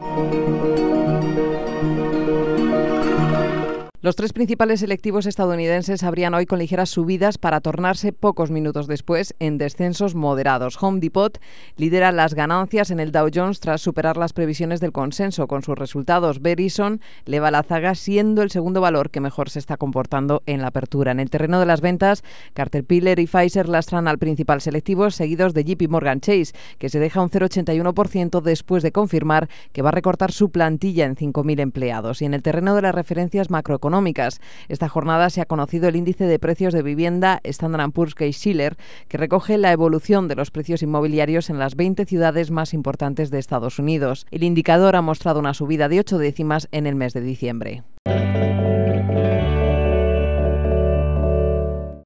Thank you. Los tres principales selectivos estadounidenses abrían hoy con ligeras subidas para tornarse pocos minutos después en descensos moderados. Home Depot lidera las ganancias en el Dow Jones tras superar las previsiones del consenso con sus resultados. Verizon leva la zaga siendo el segundo valor que mejor se está comportando en la apertura. En el terreno de las ventas, Caterpillar y Pfizer lastran al principal selectivo, seguidos de JP Morgan Chase, que se deja un 0,81% después de confirmar que va a recortar su plantilla en 5.000 empleados. Y en el terreno de las referencias macroeconómicas, esta jornada se ha conocido el índice de precios de vivienda Standard Poor's case Schiller, que recoge la evolución de los precios inmobiliarios en las 20 ciudades más importantes de Estados Unidos. El indicador ha mostrado una subida de 8 décimas en el mes de diciembre.